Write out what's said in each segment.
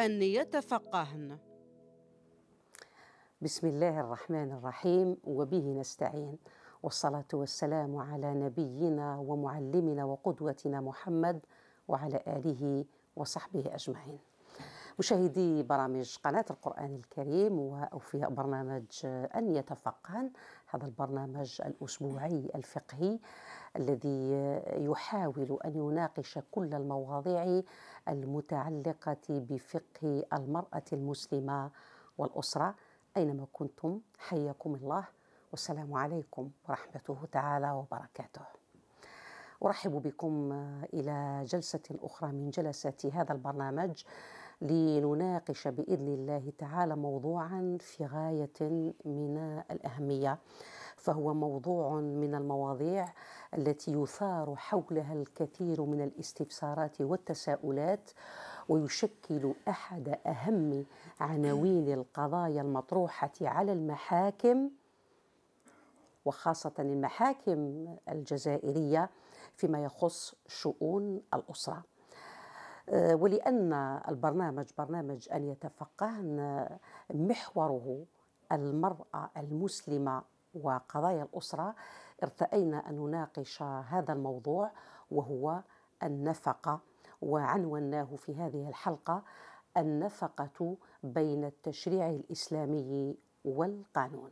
أن يتفقهن بسم الله الرحمن الرحيم وبه نستعين والصلاة والسلام على نبينا ومعلمنا وقدوتنا محمد وعلى آله وصحبه أجمعين مشاهدي برامج قناة القرآن الكريم وأوفياء برنامج أن يتفقهن هذا البرنامج الأسبوعي الفقهي الذي يحاول ان يناقش كل المواضيع المتعلقه بفقه المراه المسلمه والاسره اينما كنتم حياكم الله والسلام عليكم ورحمته تعالى وبركاته. ارحب بكم الى جلسه اخرى من جلسات هذا البرنامج لنناقش باذن الله تعالى موضوعا في غايه من الاهميه. فهو موضوع من المواضيع التي يثار حولها الكثير من الاستفسارات والتساؤلات ويشكل احد اهم عناوين القضايا المطروحه على المحاكم وخاصه المحاكم الجزائريه فيما يخص شؤون الاسره آه، ولان البرنامج برنامج ان يتفقهن محوره المراه المسلمه وقضايا الأسرة ارتأينا أن نناقش هذا الموضوع وهو النفقة وعنوناه في هذه الحلقة النفقة بين التشريع الإسلامي والقانون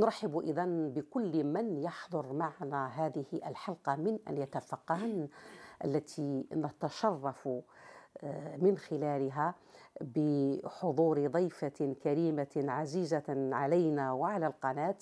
نرحب إذا بكل من يحضر معنا هذه الحلقة من أن يتفقهن التي نتشرف من خلالها بحضور ضيفة كريمة عزيزة علينا وعلى القناة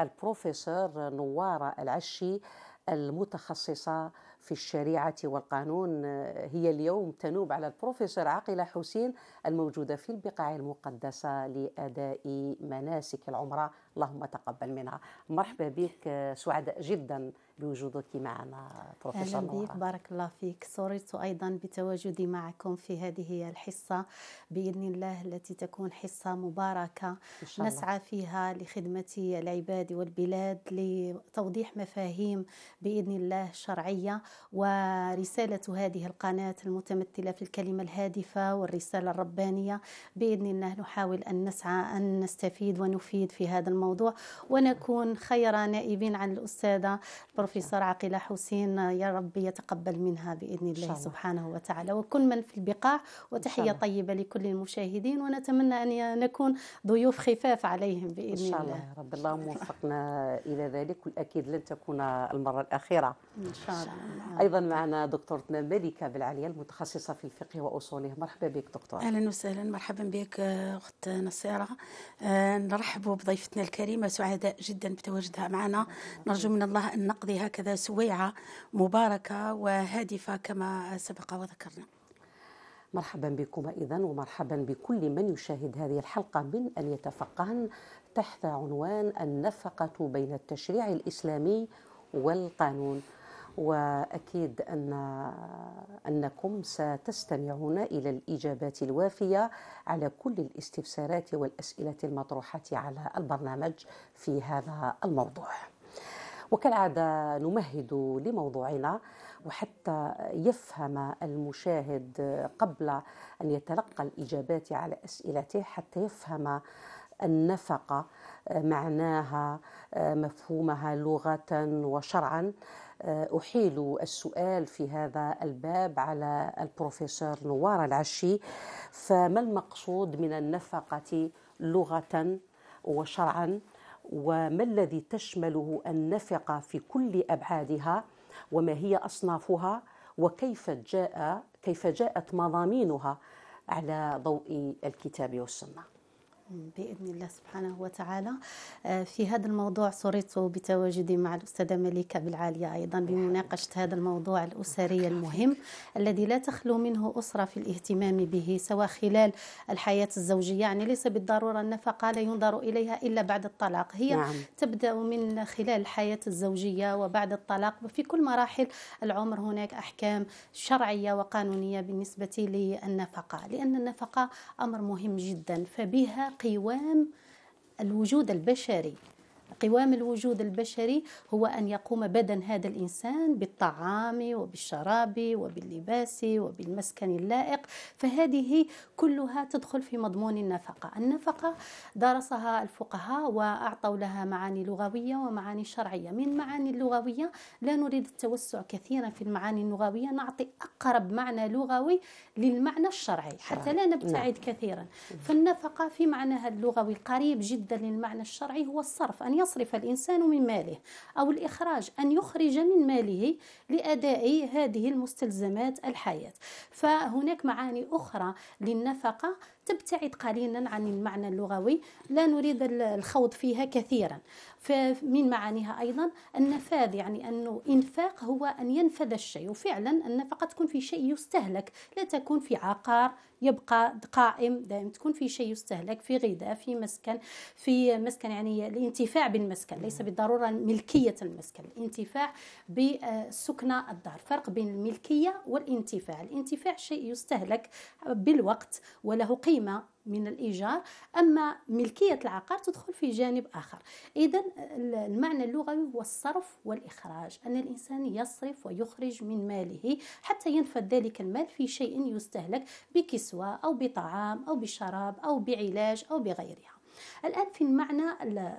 البروفيسور نوارة العشي المتخصصة في الشريعة والقانون هي اليوم تنوب على البروفيسور عاقلة حسين الموجودة في البقاع المقدسة لأداء مناسك العمرة اللهم تقبل منها مرحبا بك سعداء جدا بوجودك معنا بروفيسور اهلا بك بارك الله فيك سررت ايضا بتواجدي معكم في هذه الحصه باذن الله التي تكون حصه مباركه نسعى فيها لخدمه العباد والبلاد لتوضيح مفاهيم باذن الله شرعيه ورساله هذه القناه المتمثله في الكلمه الهادفه والرساله الربانيه باذن الله نحاول ان نسعى ان نستفيد ونفيد في هذا الموضوع ونكون خير نائبين عن الاستاذه في صرع قلا حسين يا رب يتقبل منها بإذن الله سبحانه وتعالى وكل من في البقاع وتحية طيبة لكل المشاهدين ونتمنى أن نكون ضيوف خفاف عليهم بإذن الله إن شاء الله يا رب الله موفقنا إلى ذلك والأكيد لن تكون المرة الأخيرة إن شاء الله أيضا معنا دكتورتنا ملكة بالعالية المتخصصة في الفقه وأصوله مرحبا بك دكتور أهلا وسهلا مرحبا بك أخت نصيرة آه، نرحب بضيفتنا الكريمة سعداء جدا بتواجدها معنا نرجو من الله أن نقضي هكذا سويعة مباركة وهادفة كما سبق وذكرنا مرحبا بكم اذا ومرحبا بكل من يشاهد هذه الحلقه من ان يتفقهن تحت عنوان النفقه بين التشريع الاسلامي والقانون واكيد ان انكم ستستمعون الى الاجابات الوافيه على كل الاستفسارات والاسئله المطروحه على البرنامج في هذا الموضوع. وكالعادة نمهد لموضوعنا وحتى يفهم المشاهد قبل أن يتلقى الإجابات على أسئلته حتى يفهم النفقة معناها مفهومها لغة وشرعا أحيل السؤال في هذا الباب على البروفيسور نوار العشي فما المقصود من النفقة لغة وشرعا وما الذي تشمله النفقه في كل ابعادها وما هي اصنافها وكيف جاء كيف جاءت مضامينها على ضوء الكتاب والسنه باذن الله سبحانه وتعالى آه، في هذا الموضوع سررت بتواجدي مع الاستاذه مليكه بالعاليه ايضا بمناقشه هذا الموضوع الاسري المهم الذي لا تخلو منه اسره في الاهتمام به سواء خلال الحياه الزوجيه يعني ليس بالضروره النفقه لا ينظر اليها الا بعد الطلاق هي نعم. تبدا من خلال الحياه الزوجيه وبعد الطلاق وفي كل مراحل العمر هناك احكام شرعيه وقانونيه بالنسبه للنفقه لان النفقه امر مهم جدا فبها قوام الوجود البشري قوام الوجود البشري هو أن يقوم بدن هذا الإنسان بالطعام وبالشراب وباللباس وبالمسكن اللائق فهذه كلها تدخل في مضمون النفقة النفقة درسها الفقهاء وأعطوا لها معاني لغوية ومعاني شرعية من معاني اللغوية لا نريد التوسع كثيرا في المعاني اللغوية نعطي أقرب معنى لغوي للمعنى الشرعي حتى لا نعم. نبتعد كثيرا فالنفقة في معناها اللغوي القريب جدا للمعنى الشرعي هو الصرف أن يصرف يصرف الإنسان من ماله أو الإخراج أن يخرج من ماله لأداء هذه المستلزمات الحياة فهناك معاني أخرى للنفقة تبتعد قليلا عن المعنى اللغوي لا نريد الخوض فيها كثيرا فمن معانيها أيضا النفاذ يعني أنه إنفاق هو أن ينفذ الشيء وفعلا النفقة تكون في شيء يستهلك لا تكون في عقار يبقى قائم دائم تكون في شيء يستهلك في غذاء في مسكن في مسكن يعني الانتفاع بالمسكن ليس بالضرورة ملكية المسكن الانتفاع بسكنة الدار فرق بين الملكية والانتفاع الانتفاع شيء يستهلك بالوقت وله قيمة قيمة من الإيجار أما ملكية العقار تدخل في جانب آخر إذا المعنى اللغوي هو الصرف والإخراج أن الإنسان يصرف ويخرج من ماله حتى ينفذ ذلك المال في شيء يستهلك بكسوة أو بطعام أو بشراب أو بعلاج أو بغيرها الآن في المعنى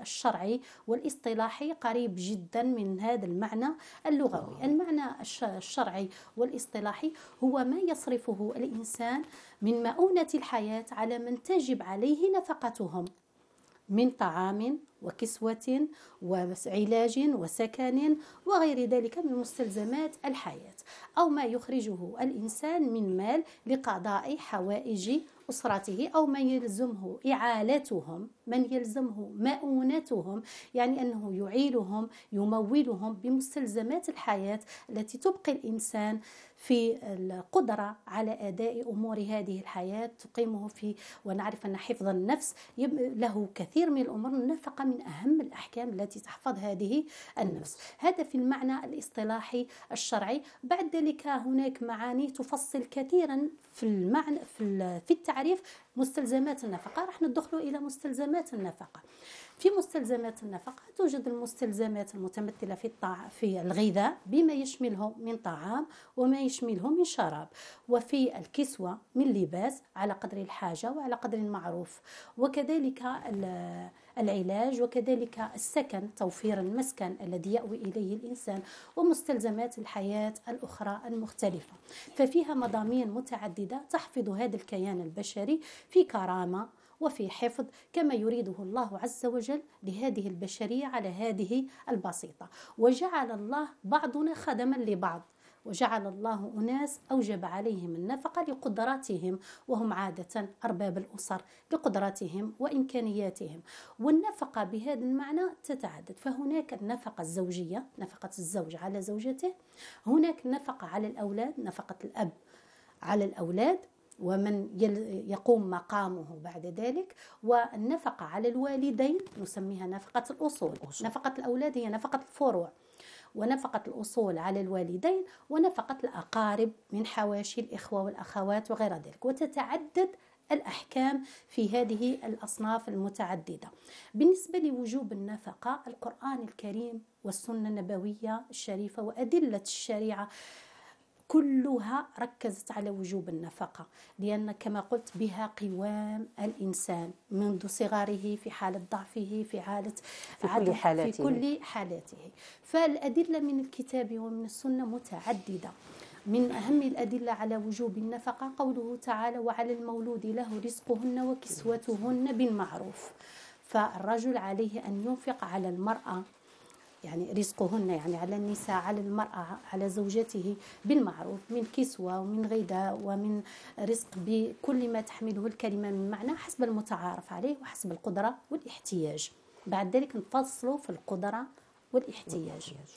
الشرعي والاصطلاحي قريب جدا من هذا المعنى اللغوي آه. المعنى الشرعي والاصطلاحي هو ما يصرفه الإنسان من مؤونة الحياة على من تجب عليه نفقتهم من طعام وكسوة وعلاج وسكن وغير ذلك من مستلزمات الحياة أو ما يخرجه الإنسان من مال لقضاء حوائج أسرته أو من يلزمه إعالتهم من يلزمه مؤونتهم يعني أنه يعيلهم يمولهم بمستلزمات الحياة التي تبقي الإنسان في القدرة على أداء أمور هذه الحياة تقيمه في ونعرف أن حفظ النفس له كثير من الأمور النفقة من أهم الأحكام التي تحفظ هذه النفس نعم. هذا في المعنى الاصطلاحي الشرعي بعد ذلك هناك معاني تفصل كثيرا في المعنى في التعريف مستلزمات النفقة راح ندخلوا إلى مستلزمات النفقة في مستلزمات النفقة توجد المستلزمات المتمثلة في في الغذاء بما يشمله من طعام وما يشمله من شراب وفي الكسوة من لباس على قدر الحاجة وعلى قدر المعروف وكذلك العلاج وكذلك السكن توفير المسكن الذي يأوي إليه الإنسان ومستلزمات الحياة الأخرى المختلفة ففيها مضامين متعددة تحفظ هذا الكيان البشري في كرامة وفي حفظ كما يريده الله عز وجل لهذه البشرية على هذه البسيطة وجعل الله بعضنا خدما لبعض وجعل الله أناس أوجب عليهم النفقة لقدراتهم وهم عادة أرباب الأسر لقدراتهم وإمكانياتهم والنفقة بهذا المعنى تتعدد فهناك النفقة الزوجية نفقة الزوج على زوجته هناك نفقة على الأولاد نفقة الأب على الأولاد ومن يقوم مقامه بعد ذلك والنفقة على الوالدين نسميها نفقة الأصول نفقة الأولاد هي نفقة الفروع ونفقة الأصول على الوالدين ونفقة الأقارب من حواشي الإخوة والأخوات وغير ذلك وتتعدد الأحكام في هذه الأصناف المتعددة بالنسبة لوجوب النفقة القرآن الكريم والسنة النبوية الشريفة وأدلة الشريعة كلها ركزت على وجوب النفقة لأن كما قلت بها قوام الإنسان منذ صغره في حالة ضعفه في حالة في كل حالاته, في كل حالاته. فالأدلة من الكتاب ومن السنة متعددة من أهم الأدلة على وجوب النفقة قوله تعالى وعلى المولود له رزقهن وكسوتهن بالمعروف فالرجل عليه أن ينفق على المرأة يعني رزقهن يعني على النساء على المرأة على زوجته بالمعروف من كسوة ومن غذاء ومن رزق بكل ما تحمله الكلمة من معنى حسب المتعارف عليه وحسب القدرة والاحتياج بعد ذلك نفصلوا في القدرة والاحتياج, والاحتياج.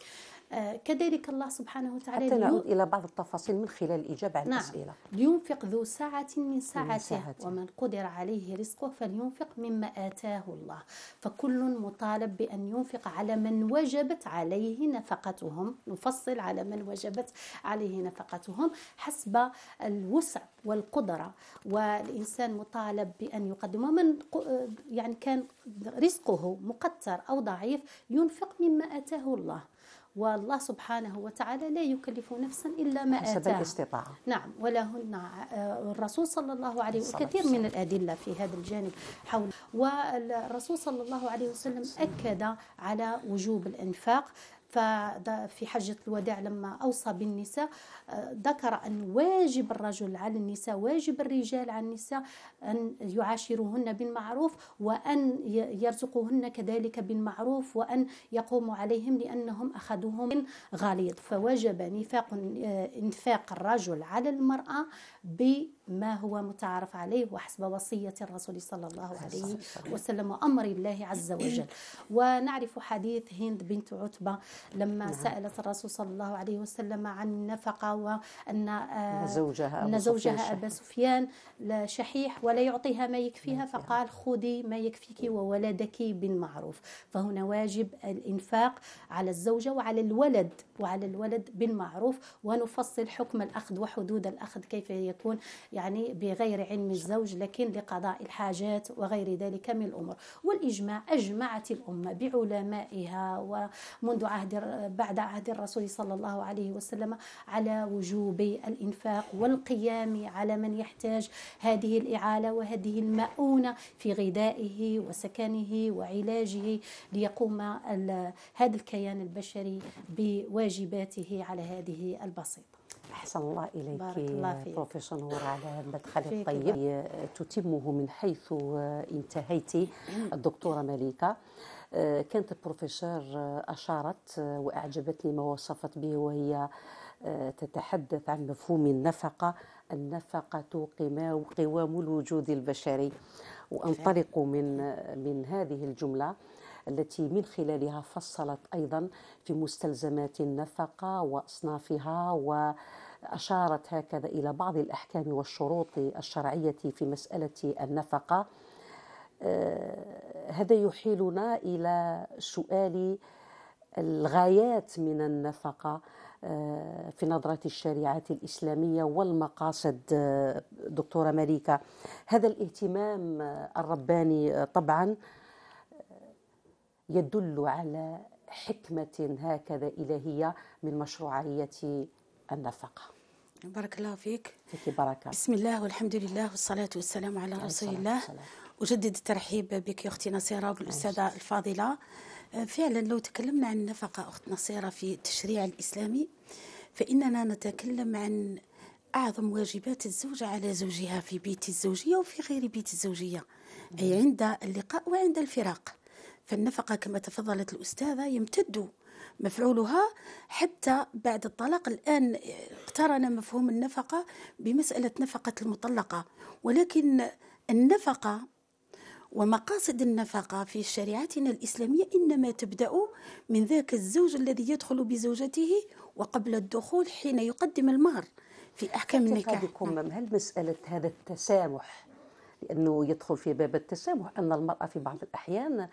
آه، كذلك الله سبحانه وتعالى حتى نعود إلى بعض التفاصيل من خلال الإجابة على نعم. الأسئلة لينفق ذو ساعة من ساعته, من ساعته ومن قدر عليه رزقه فلينفق مما آتاه الله فكل مطالب بأن ينفق على من وجبت عليه نفقتهم نفصل على من وجبت عليه نفقتهم حسب الوسع والقدرة والإنسان مطالب بأن يقدم ومن يعني كان رزقه مقتر أو ضعيف ينفق مما آتاه الله والله سبحانه وتعالى لا يكلف نفسا إلا ما آتاها الاستطاعة نعم ولهن آه، الرسول صلى الله عليه وسلم كثير من الأدلة في هذا الجانب حول والرسول صلى الله عليه وسلم أكد على وجوب الإنفاق ففي حجة الوداع لما أوصى بالنساء آه، ذكر أن واجب الرجل على النساء واجب الرجال على النساء أن يعاشروهن بالمعروف وأن يرزقوهن كذلك بالمعروف وأن يقوموا عليهم لأنهم أخذوهم من غليظ فوجب نفاق آه، انفاق الرجل على المرأة ب ما هو متعارف عليه وحسب وصية الرسول صلى الله عليه وسلم وأمر الله عز نعم. وجل ونعرف حديث هند بنت عتبة لما نعم. سألت الرسول صلى الله عليه وسلم عن النفقة وأن زوجها آه، أن زوجها أبا سفيان شحيح ولا يعطيها ما يكفيها فقال خذي ما يكفيك وولدك بالمعروف فهنا واجب الإنفاق على الزوجة وعلى الولد وعلى الولد بالمعروف ونفصل حكم الأخذ وحدود الأخذ كيف يكون يعني بغير علم الزوج لكن لقضاء الحاجات وغير ذلك من الأمور والإجماع أجمعت الأمة بعلمائها ومنذ عهد بعد عهد الرسول صلى الله عليه وسلم على وجوب الإنفاق والقيام على من يحتاج هذه الإعالة وهذه المؤونة في غذائه وسكنه وعلاجه ليقوم هذا الكيان البشري بواجباته على هذه البسيطة أحسن الله إليك بروفيسور نور على هذا الطيب تتمه من حيث انتهيت الدكتورة مليكة آه، كانت البروفيسور آه، أشارت آه، وأعجبتني ما وصفت به وهي تتحدث عن مفهوم النفقة النفقة قوام الوجود البشري وانطلق من من هذه الجمله التي من خلالها فصلت ايضا في مستلزمات النفقه واصنافها و أشارت هكذا إلى بعض الأحكام والشروط الشرعية في مسألة النفقة آه، هذا يحيلنا إلى سؤال الغايات من النفقة آه، في نظرة الشريعة الإسلامية والمقاصد آه، دكتورة مريكة هذا الاهتمام الرباني طبعا يدل على حكمة هكذا إلهية من مشروعية النفقة بارك الله فيك فيك بركة بسم الله والحمد لله والصلاة والسلام على رسول الله أجدد الترحيب بك يا أختي نصيرة وبالأستاذة الفاضلة أه، فعلا لو تكلمنا عن النفقة أخت نصيرة في التشريع الإسلامي فإننا نتكلم عن أعظم واجبات الزوجة على زوجها في بيت الزوجية وفي غير بيت الزوجية أي عند اللقاء وعند الفراق فالنفقة كما تفضلت الأستاذة يمتد مفعولها حتى بعد الطلاق الآن اقترن مفهوم النفقة بمسألة نفقة المطلقة ولكن النفقة ومقاصد النفقة في شريعتنا الإسلامية إنما تبدأ من ذاك الزوج الذي يدخل بزوجته وقبل الدخول حين يقدم المهر في أحكام النكاح هل مسألة هذا التسامح لأنه يدخل في باب التسامح أن المرأة في بعض الأحيان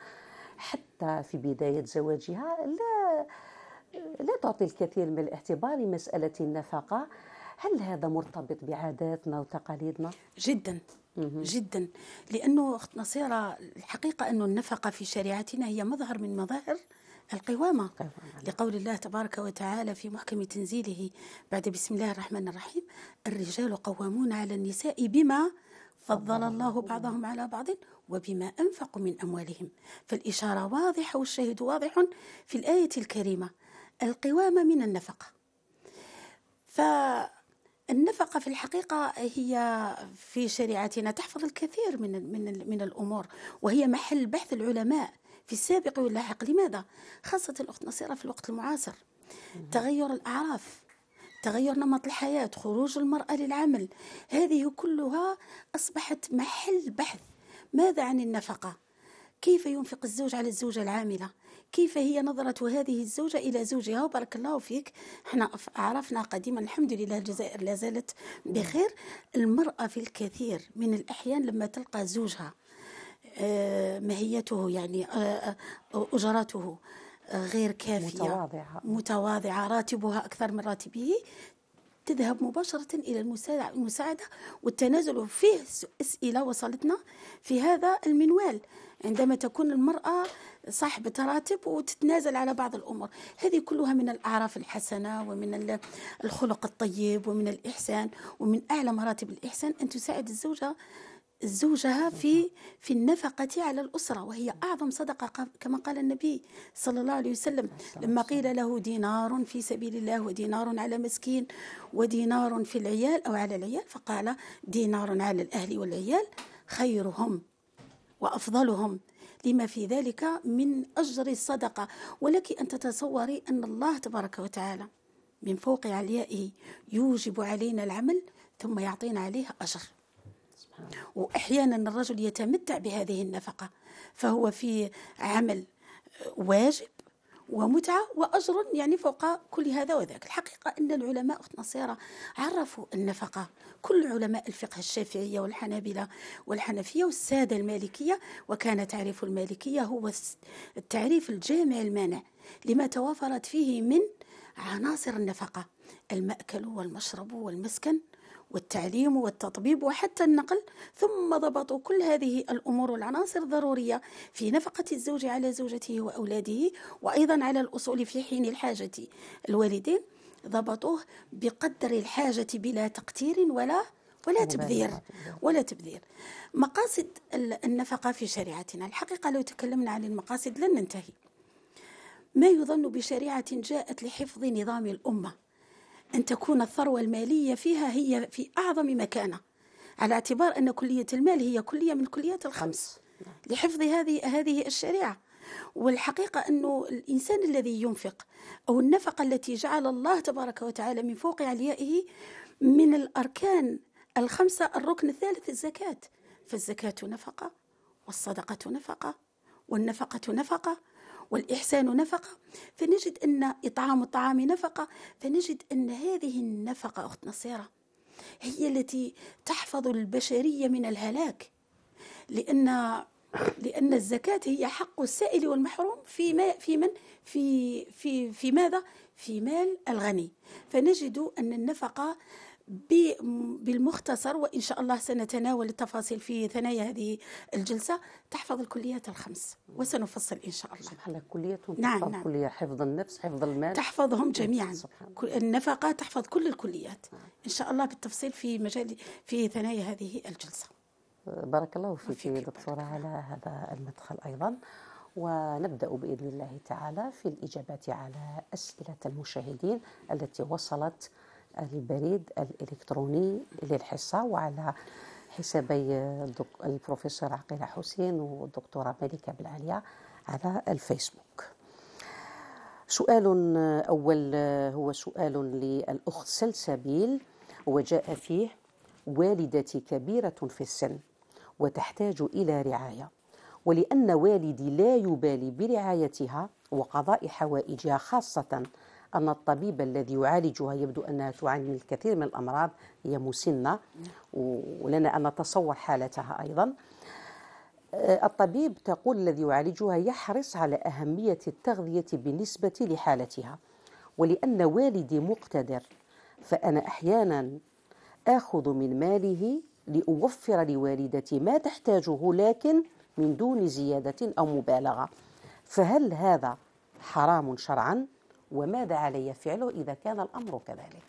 حتى في بداية زواجها لا لا تعطي الكثير من الاعتبار لمسألة النفقة هل هذا مرتبط بعاداتنا وتقاليدنا؟ جدا مم. جدا لأنه أخت نصيرة الحقيقة أنه النفقة في شريعتنا هي مظهر من مظاهر القوامة نعم. لقول الله تبارك وتعالى في محكم تنزيله بعد بسم الله الرحمن الرحيم الرجال قوامون على النساء بما فضل الله بعضهم على بعض وبما أنفقوا من أموالهم فالإشارة واضحة والشاهد واضح في الآية الكريمة القوامة من النفقة فالنفقة في الحقيقة هي في شريعتنا تحفظ الكثير من من من الأمور وهي محل بحث العلماء في السابق واللاحق لماذا؟ خاصة الأخت نصيرة في الوقت المعاصر تغير الأعراف تغير نمط الحياة خروج المرأة للعمل هذه كلها أصبحت محل بحث ماذا عن النفقة كيف ينفق الزوج على الزوجة العاملة كيف هي نظرة هذه الزوجة إلى زوجها وبارك الله فيك احنا عرفنا قديما الحمد لله الجزائر لا زالت بخير المرأة في الكثير من الأحيان لما تلقى زوجها آه، ماهيته يعني آه، آه، أجرته غير كافية متواضعة متواضعة راتبها أكثر من راتبه تذهب مباشرة إلى المساعدة والتنازل فيه أسئلة وصلتنا في هذا المنوال عندما تكون المرأة صاحبة راتب وتتنازل على بعض الأمور هذه كلها من الأعراف الحسنة ومن الخلق الطيب ومن الإحسان ومن أعلى مراتب الإحسان أن تساعد الزوجة زوجها في في النفقة على الأسرة وهي أعظم صدقة كما قال النبي صلى الله عليه وسلم لما قيل له دينار في سبيل الله ودينار على مسكين ودينار في العيال أو على العيال فقال دينار على الأهل والعيال خيرهم وأفضلهم لما في ذلك من أجر الصدقة ولك أن تتصوري أن الله تبارك وتعالى من فوق عليائه يوجب علينا العمل ثم يعطينا عليه أجر وأحيانا الرجل يتمتع بهذه النفقة فهو في عمل واجب ومتعة وأجر يعني فوق كل هذا وذاك الحقيقة أن العلماء أخت نصيرة عرفوا النفقة كل علماء الفقه الشافعية والحنابلة والحنفية والسادة المالكية وكان تعريف المالكية هو التعريف الجامع المانع لما توافرت فيه من عناصر النفقة المأكل والمشرب والمسكن والتعليم والتطبيب وحتى النقل ثم ضبطوا كل هذه الأمور والعناصر الضرورية في نفقة الزوج على زوجته وأولاده وأيضا على الأصول في حين الحاجة الوالدين ضبطوه بقدر الحاجة بلا تقتير ولا ولا تبذير ولا تبذير مقاصد النفقة في شريعتنا الحقيقة لو تكلمنا عن المقاصد لن ننتهي ما يظن بشريعة جاءت لحفظ نظام الأمة أن تكون الثروة المالية فيها هي في أعظم مكانة على اعتبار أن كلية المال هي كلية من الكليات الخمس لحفظ هذه هذه الشريعة والحقيقة أنه الإنسان الذي ينفق أو النفقة التي جعل الله تبارك وتعالى من فوق عليائه من الأركان الخمسة الركن الثالث الزكاة فالزكاة نفقة والصدقة نفقة والنفقة نفقة والإحسان نفقة فنجد أن إطعام الطعام نفقة فنجد أن هذه النفقة أخت نصيرة هي التي تحفظ البشرية من الهلاك لأن لأن الزكاة هي حق السائل والمحروم في ما في من في في في ماذا؟ في مال الغني فنجد أن النفقة بالمختصر وإن شاء الله سنتناول التفاصيل في ثنايا هذه الجلسة تحفظ الكليات الخمس وسنفصل إن شاء الله سبحان نعم، الله كليه نعم نعم. كلية حفظ النفس حفظ المال تحفظهم إيه، جميعا النفقة تحفظ كل الكليات نعم. إن شاء الله بالتفصيل في مجال في ثنايا هذه الجلسة بارك الله فيك دكتورة على هذا المدخل أيضا ونبدأ بإذن الله تعالى في الإجابات على أسئلة المشاهدين التي وصلت البريد الإلكتروني للحصة وعلى حسابي البروفيسور عقيلة حسين والدكتورة ملكة بالعليا على الفيسبوك سؤال أول هو سؤال للأخت سلسبيل وجاء فيه والدتي كبيرة في السن وتحتاج إلى رعاية ولأن والدي لا يبالي برعايتها وقضاء حوائجها خاصة أن الطبيب الذي يعالجها يبدو أنها تعاني من الكثير من الأمراض هي مسنة ولنا أن نتصور حالتها أيضا آه، الطبيب تقول الذي يعالجها يحرص على أهمية التغذية بالنسبة لحالتها ولأن والدي مقتدر فأنا أحيانا آخذ من ماله لأوفر لوالدتي ما تحتاجه لكن من دون زيادة أو مبالغة فهل هذا حرام شرعا؟ وماذا علي فعله إذا كان الأمر كذلك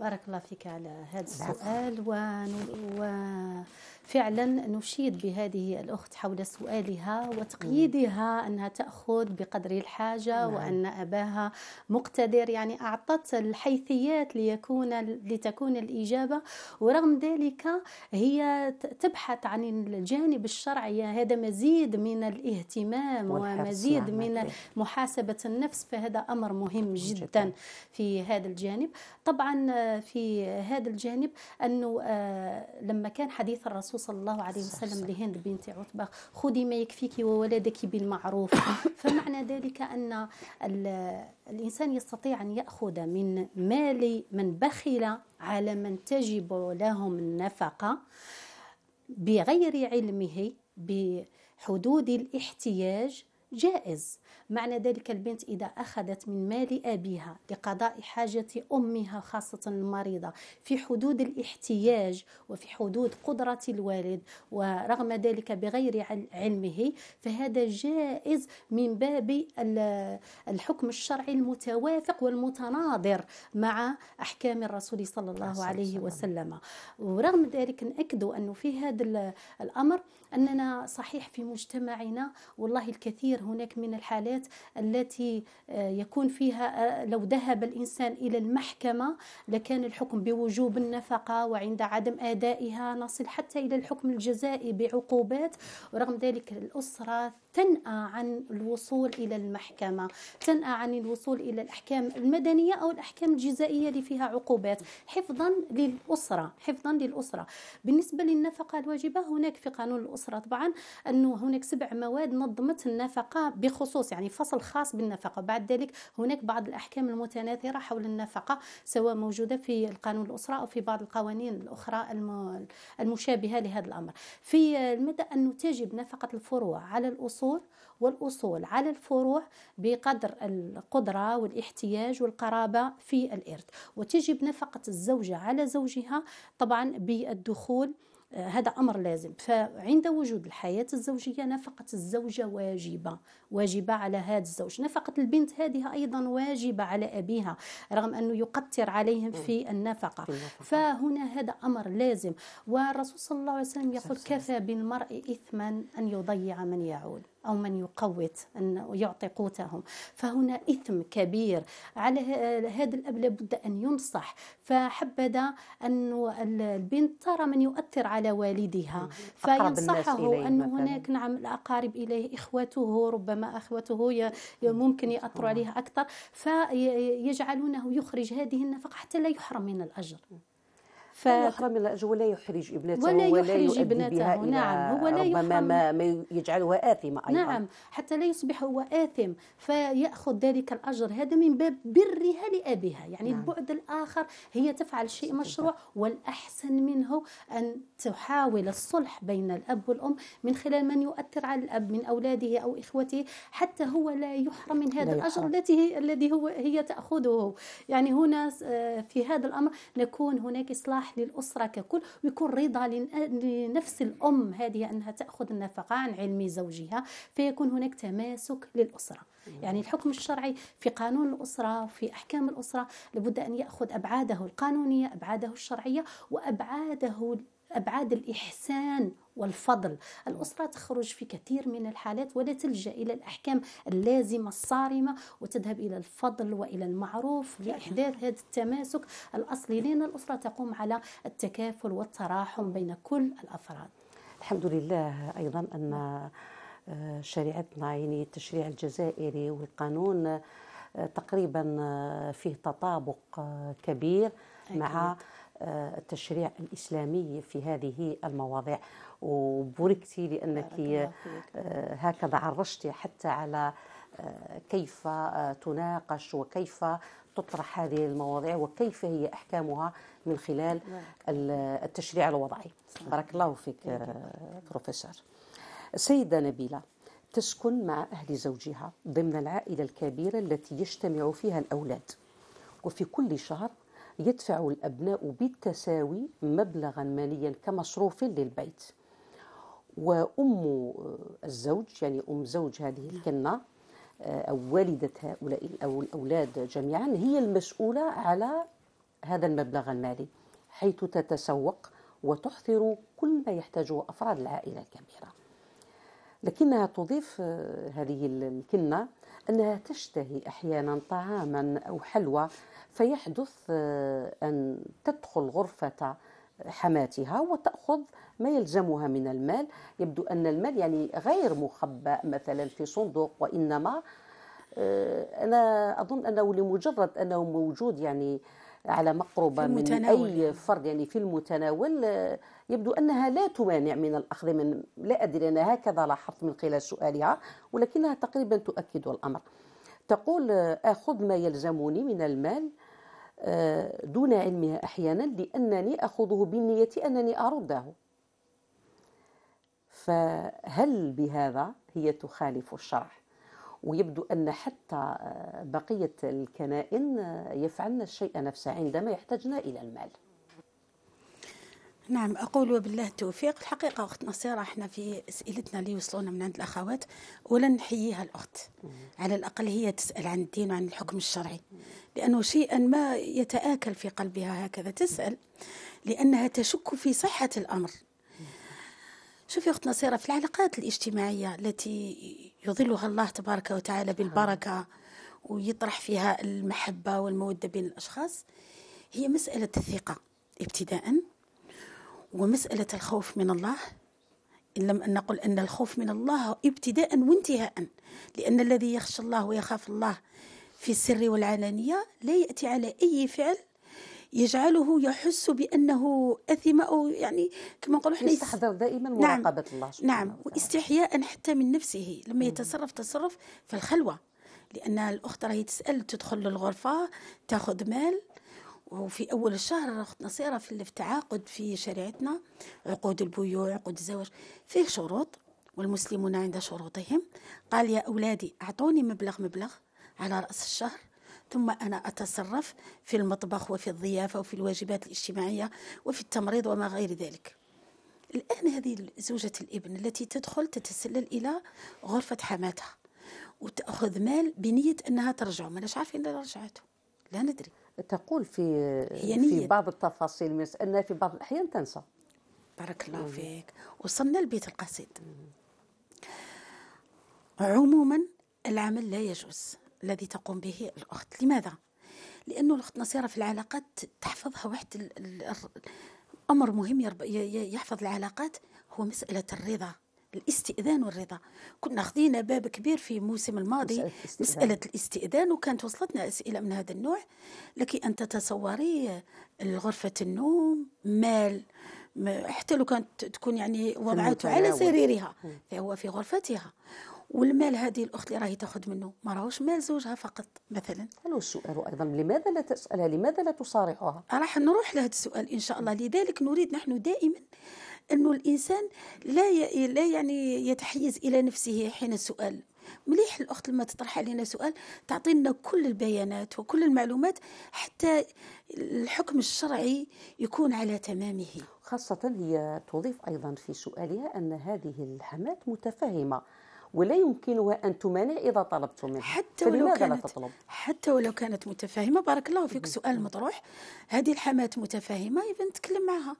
بارك الله فيك على هذا نعم. السؤال و... و... فعلا نشيد بهذه الأخت حول سؤالها وتقييدها أنها تأخذ بقدر الحاجة نعم. وأن أباها مقتدر يعني أعطت الحيثيات ليكون لتكون الإجابة ورغم ذلك هي تبحث عن الجانب الشرعي هذا مزيد من الاهتمام ومزيد من محاسبة النفس فهذا أمر مهم جدا, جداً. في هذا الجانب طبعا في هذا الجانب أنه آه، لما كان حديث الرسول الرسول صلى الله عليه وسلم لهند بنت عتبة خذي ما يكفيك وولدك بالمعروف فمعنى ذلك أن الإنسان يستطيع أن يأخذ من مال من بخل على من تجب لهم النفقة بغير علمه بحدود الاحتياج جائز معنى ذلك البنت إذا أخذت من مال أبيها لقضاء حاجة أمها خاصة المريضة في حدود الاحتياج وفي حدود قدرة الوالد ورغم ذلك بغير علمه فهذا جائز من باب الحكم الشرعي المتوافق والمتناظر مع أحكام الرسول صلى الله عليه وسلم ورغم ذلك نأكد أنه في هذا الأمر أننا صحيح في مجتمعنا والله الكثير هناك من الحالات التي آه، يكون فيها آه، لو ذهب الإنسان إلى المحكمة لكان الحكم بوجوب النفقة وعند عدم أدائها نصل حتى إلى الحكم الجزائي بعقوبات ورغم ذلك الأسرة تنأى عن الوصول إلى المحكمة تنأى عن الوصول إلى الأحكام المدنية أو الأحكام الجزائية اللي فيها عقوبات حفظا للأسرة حفظا للأسرة بالنسبة للنفقة الواجبة هناك في قانون الأسرة طبعا أنه هناك سبع مواد نظمت النفقة بخصوص يعني فصل خاص بالنفقة بعد ذلك هناك بعض الأحكام المتناثرة حول النفقة سواء موجودة في القانون الأسرة أو في بعض القوانين الأخرى المشابهة لهذا الأمر في المدى أنه تجب نفقة الفروع على الأصول الأصول والأصول على الفروع بقدر القدرة والاحتياج والقرابة في الإرث وتجب نفقة الزوجة على زوجها طبعا بالدخول آه، هذا امر لازم فعند وجود الحياه الزوجيه نفقه الزوجه واجبه واجبه على هذا الزوج نفقه البنت هذه ايضا واجبه على ابيها رغم انه يقتر عليهم في النفقه فهنا هذا امر لازم والرسول صلى الله عليه وسلم يقول كفى بالمرء اثما ان يضيع من يعود أو من يقوت أن يعطي قوتهم فهنا إثم كبير على هذا الأب لابد أن ينصح فحبذا أن البنت ترى من يؤثر على والدها فينصحه أن هناك نعم الأقارب إليه إخوته ربما أخوته ممكن يأثر عليها أكثر فيجعلونه يخرج هذه النفقة حتى لا يحرم من الأجر الأحرام هو ولا يحرج ابنته ولا, ولا يحرج ابنته نعم هو لا ربما ما, ما يجعلها آثمة أيضا نعم حتى لا يصبح هو آثم فيأخذ ذلك الأجر هذا من باب برها لأبيها يعني نعم. البعد الآخر هي تفعل شيء مشروع والأحسن منه أن تحاول الصلح بين الأب والأم من خلال من يؤثر على الأب من أولاده أو إخوته حتى هو لا يحرم من هذا الأجر التي الذي هو هي تأخذه يعني هنا آه، في هذا الأمر نكون هناك إصلاح ارتياح للاسره ككل ويكون رضا لنفس الام هذه انها تاخذ النفقه عن علم زوجها فيكون هناك تماسك للاسره يعني الحكم الشرعي في قانون الاسره في احكام الاسره لابد ان ياخذ ابعاده القانونيه ابعاده الشرعيه وابعاده أبعاد الإحسان والفضل الأسرة تخرج في كثير من الحالات ولا تلجأ إلى الأحكام اللازمة الصارمة وتذهب إلى الفضل وإلى المعروف لإحداث هذا التماسك الأصلي لأن الأسرة تقوم على التكافل والتراحم بين كل الأفراد الحمد لله أيضا أن آه، شريعتنا يعني التشريع الجزائري والقانون آه، تقريبا آه، فيه تطابق كبير أكيد. مع آه، التشريع الإسلامي في هذه المواضيع وبوركتي لأنك آه، هكذا عرشتي حتى على آه، كيف تناقش وكيف تطرح هذه المواضيع وكيف هي احكامها من خلال نعم. التشريع الوضعي بارك الله فيك بروفيسور السيده نبيله تسكن مع اهل زوجها ضمن العائله الكبيره التي يجتمع فيها الاولاد وفي كل شهر يدفع الأبناء بالتساوي مبلغا ماليا كمصروف للبيت وأم الزوج يعني أم زوج هذه الكنة آه، أو والدة هؤلاء أو الأولاد جميعا هي المسؤولة على هذا المبلغ المالي حيث تتسوق وتحضر كل ما يحتاجه أفراد العائلة الكبيرة لكنها تضيف آه، هذه الكلمة أنها تشتهي أحيانا طعاما أو حلوى فيحدث آه، أن تدخل غرفة حماتها وتأخذ ما يلزمها من المال يبدو أن المال يعني غير مخبأ مثلا في صندوق وإنما آه، أنا أظن أنه لمجرد أنه موجود يعني على مقربة من أي فرد يعني في المتناول آه، يبدو أنها لا تمانع من الأخذ من لا أدري أنا هكذا لاحظت من خلال سؤالها ولكنها تقريبا تؤكد الأمر تقول آه، أخذ ما يلزمني من المال آه، دون علمها أحيانا لأنني أخذه بالنية أنني أرده فهل بهذا هي تخالف الشرع ويبدو أن حتى آه، بقية الكنائن آه، يفعلن الشيء نفسه عندما يحتاجن إلى المال نعم أقول وبالله التوفيق الحقيقة أخت نصيرة احنا في أسئلتنا اللي وصلونا من عند الأخوات ولا نحييها الأخت على الأقل هي تسأل عن الدين وعن الحكم الشرعي لأنه شيئا ما يتآكل في قلبها هكذا تسأل لأنها تشك في صحة الأمر شوفي أخت نصيرة في العلاقات الاجتماعية التي يظلها الله تبارك وتعالى بالبركة ويطرح فيها المحبة والمودة بين الأشخاص هي مسألة الثقة ابتداء ومسألة الخوف من الله إن لم أن نقل أن الخوف من الله ابتداء وانتهاء لأن الذي يخشى الله ويخاف الله في السر والعلانية لا يأتي على أي فعل يجعله يحس بانه اثم او يعني كما نقولوا احنا يستحضر دائما نعم، مراقبه نعم الله سبحانه نعم واستحياء حتى من نفسه لما يتصرف تصرف في الخلوه لان الاخت راهي تسال تدخل للغرفه تاخذ مال وفي اول الشهر اخت نصيره في التعاقد في شريعتنا عقود البيوع عقود الزواج فيه شروط والمسلمون عند شروطهم قال يا اولادي اعطوني مبلغ مبلغ على راس الشهر ثم أنا أتصرف في المطبخ وفي الضيافة وفي الواجبات الاجتماعية وفي التمريض وما غير ذلك الآن هذه زوجة الابن التي تدخل تتسلل إلى غرفة حماتها وتأخذ مال بنية أنها ترجع ما عارفين إلا رجعته لا ندري تقول في يعني في بعض التفاصيل من أنها في بعض الأحيان تنسى بارك الله مم. فيك وصلنا لبيت القصيد مم. عموما العمل لا يجوز الذي تقوم به الأخت لماذا؟ لأنه الأخت نصيرة في العلاقات تحفظها واحد أمر مهم يحفظ العلاقات هو مسألة الرضا الاستئذان والرضا كنا خذينا باب كبير في الموسم الماضي مسألة الاستئذان, مسألة الاستئذان وكانت وصلتنا أسئلة من هذا النوع لك أن تتصوري غرفة النوم مال حتى لو كانت تكون يعني وضعته على سريرها فهو في غرفتها والمال هذه الاخت اللي راهي تاخذ منه ما راهوش مال زوجها فقط مثلا هو السؤال ايضا لماذا لا تسالها لماذا لا تصارحها راح نروح لهذا السؤال ان شاء الله لذلك نريد نحن دائما انه الانسان لا ي... لا يعني يتحيز الى نفسه حين السؤال مليح الاخت لما تطرح علينا سؤال تعطينا كل البيانات وكل المعلومات حتى الحكم الشرعي يكون على تمامه خاصه هي تضيف ايضا في سؤالها ان هذه الحمات متفهمه ولا يمكنها أن تمانع إذا طلبت منها حتى ولو كانت لا تطلب؟ حتى ولو كانت متفاهمة بارك الله فيك سؤال مطروح هذه الحمات متفاهمة إذا نتكلم معها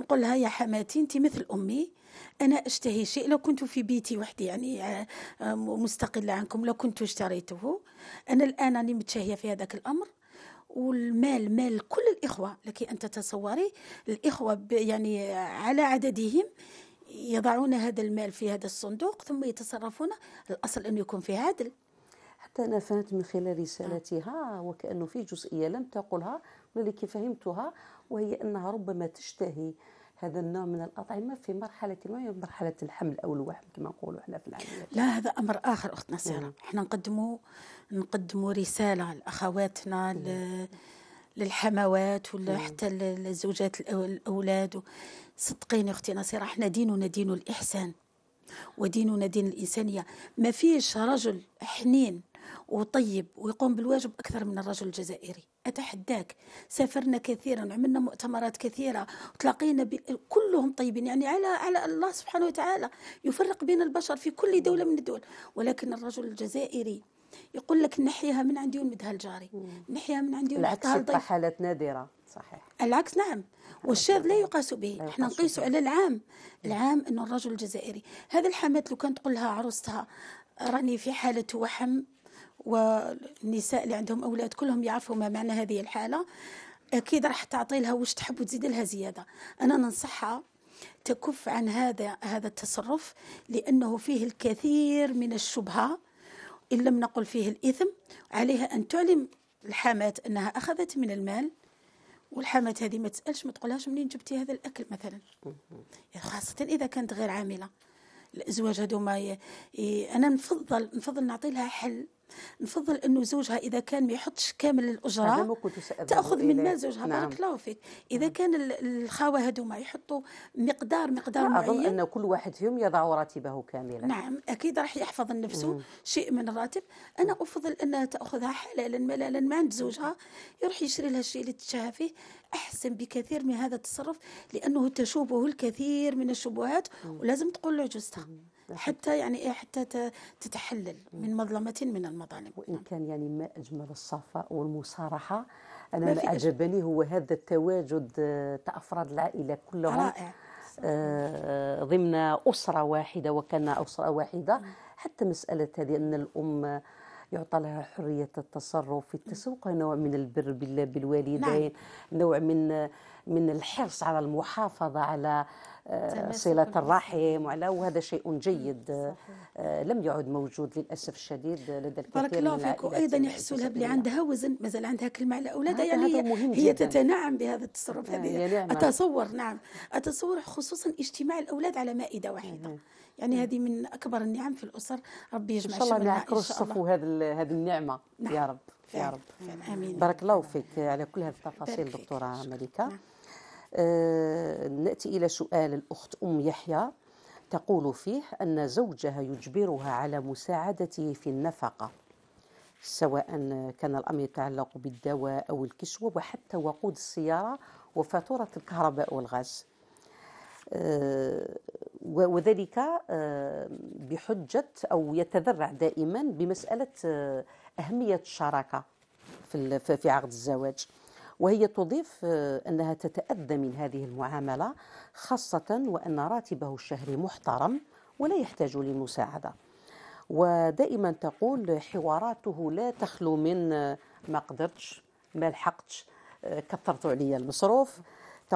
نقول لها يا حماتي انت مثل امي انا اشتهي شيء لو كنت في بيتي وحدي يعني آه، آه، مستقله عنكم لو كنت اشتريته انا الان راني متشهيه في هذاك الامر والمال مال كل الاخوه لكي ان تتصوري الاخوه يعني آه، على عددهم يضعون هذا المال في هذا الصندوق ثم يتصرفون الأصل أن يكون في عدل حتى أنا فهمت من خلال رسالتها وكأنه في جزئية لم تقلها ولكن فهمتها وهي أنها ربما تشتهي هذا النوع من الأطعمة في مرحلة ما هي مرحلة الحمل أو الوحم كما نقولوا احنا في العملية لا هذا أمر آخر أختنا سارة نعم. احنا نقدموا نقدموا رسالة لأخواتنا نعم. للحموات ولا نعم. حتى للزوجات الأولاد صدقيني اختي نصيرة احنا ديننا دين الإحسان وديننا دين الإنسانية ما فيش رجل حنين وطيب ويقوم بالواجب أكثر من الرجل الجزائري أتحداك سافرنا كثيرا عملنا مؤتمرات كثيرة تلاقينا ب... كلهم طيبين يعني على على الله سبحانه وتعالى يفرق بين البشر في كل دولة من الدول ولكن الرجل الجزائري يقول لك نحيها من عندي ونمدها لجاري نحيها من عندي العكس يبقى حالات نادره صحيح العكس نعم والشاذ لا يقاس به احنا نقيس على العام العام انه الرجل الجزائري هذه الحمات لو كانت تقول لها عروستها راني في حاله وحم والنساء اللي عندهم اولاد كلهم يعرفوا ما معنى هذه الحاله اكيد راح تعطي لها واش تحب وتزيد لها زياده انا ننصحها تكف عن هذا هذا التصرف لانه فيه الكثير من الشبهه إن لم نقل فيه الإثم عليها أن تعلم الحامات أنها أخذت من المال والحامات هذه ما تسألش ما تقولهاش منين جبتي هذا الأكل مثلا خاصة إذا كانت غير عاملة الأزواج هذوما أنا نفضل نفضل نعطي لها حل نفضل انه زوجها اذا كان ما يحطش كامل الاجره تاخذ من مال زوجها نعم. بارك الله فيك اذا نعم. كان الخاوه هذوما يحطوا مقدار مقدار معين اظن ان كل واحد فيهم يضع راتبه كاملا نعم اكيد راح يحفظ لنفسه شيء من الراتب انا افضل انها تاخذها حلالا ملالا ما عند زوجها يروح يشري لها الشيء اللي تشتهى فيه احسن بكثير من هذا التصرف لانه تشوبه الكثير من الشبهات ولازم تقول له جوزتها حتى يعني إيه، حتى تتحلل من مظلمة من المظالم وإن نعم. كان يعني ما أجمل الصفاء والمصارحة أنا ما, ما أعجبني هو هذا التواجد آه، تاع أفراد العائلة كلهم رائع. آه، ضمن أسرة واحدة وكان أسرة واحدة حتى مسألة هذه أن الأم يعطى لها حرية التصرف في التسوق نوع من البر بالوالدين نعم. نوع من من الحرص على المحافظة على آه، صلة الرحم وعلى وهذا شيء جيد صحيح. آه، لم يعد موجود للأسف الشديد لدى الكثير بارك الله فيك وأيضا يحسوا لها بلي عندها وزن مازال عندها كلمة على أولادها يعني هذا مهم هي جداً. تتنعم بهذا التصرف نعم، هذه يعني أتصور نعم أتصور خصوصا اجتماع الأولاد على مائدة واحدة يعني هذه من اكبر النعم في الاسر ربي يجمع ان شاء الله ما الصفو هذه هذه النعمه نعم. يا رب فعلا. يا رب فعلا. امين بارك الله فيك على كل هذه التفاصيل دكتوره ملكه نعم. آه ناتي الى سؤال الاخت ام يحيى تقول فيه ان زوجها يجبرها على مساعدته في النفقه سواء كان الامر يتعلق بالدواء او الكسوه وحتى وقود السياره وفاتوره الكهرباء والغاز آه، وذلك آه، بحجة أو يتذرع دائما بمسألة آه، أهمية الشراكة في عقد الزواج وهي تضيف آه، أنها تتأذى من هذه المعاملة خاصة وأن راتبه الشهري محترم ولا يحتاج للمساعدة ودائما تقول حواراته لا تخلو من ما قدرتش ما لحقتش كثرتوا عليا المصروف